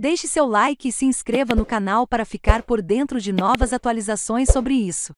Deixe seu like e se inscreva no canal para ficar por dentro de novas atualizações sobre isso.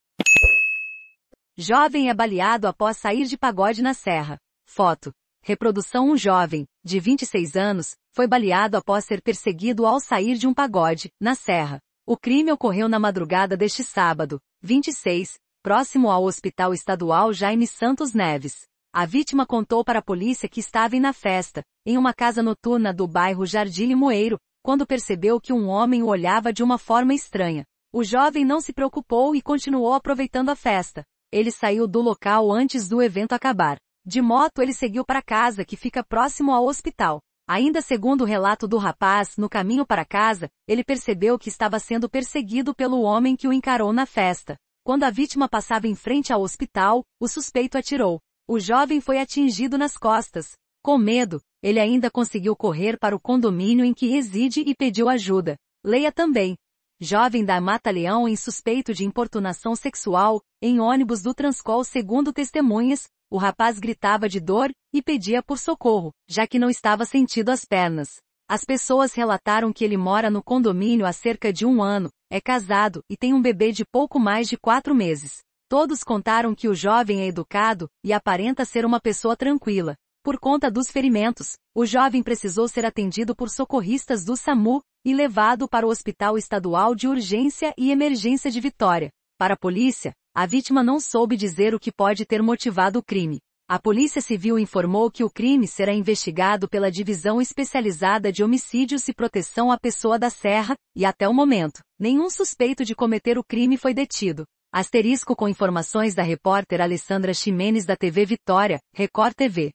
Jovem é baleado após sair de pagode na Serra. Foto. Reprodução Um jovem, de 26 anos, foi baleado após ser perseguido ao sair de um pagode, na Serra. O crime ocorreu na madrugada deste sábado, 26, próximo ao Hospital Estadual Jaime Santos Neves. A vítima contou para a polícia que estava na festa, em uma casa noturna do bairro Jardim Limoeiro, quando percebeu que um homem o olhava de uma forma estranha. O jovem não se preocupou e continuou aproveitando a festa. Ele saiu do local antes do evento acabar. De moto ele seguiu para casa que fica próximo ao hospital. Ainda segundo o relato do rapaz, no caminho para casa, ele percebeu que estava sendo perseguido pelo homem que o encarou na festa. Quando a vítima passava em frente ao hospital, o suspeito atirou. O jovem foi atingido nas costas, com medo, ele ainda conseguiu correr para o condomínio em que reside e pediu ajuda. Leia também. Jovem da Mata Leão em suspeito de importunação sexual, em ônibus do Transcol segundo testemunhas, o rapaz gritava de dor e pedia por socorro, já que não estava sentindo as pernas. As pessoas relataram que ele mora no condomínio há cerca de um ano, é casado e tem um bebê de pouco mais de quatro meses. Todos contaram que o jovem é educado e aparenta ser uma pessoa tranquila, por conta dos ferimentos, o jovem precisou ser atendido por socorristas do SAMU e levado para o Hospital Estadual de Urgência e Emergência de Vitória. Para a polícia, a vítima não soube dizer o que pode ter motivado o crime. A Polícia Civil informou que o crime será investigado pela Divisão Especializada de Homicídios e Proteção à Pessoa da Serra, e até o momento, nenhum suspeito de cometer o crime foi detido. Asterisco com informações da repórter Alessandra Ximenes da TV Vitória, Record TV.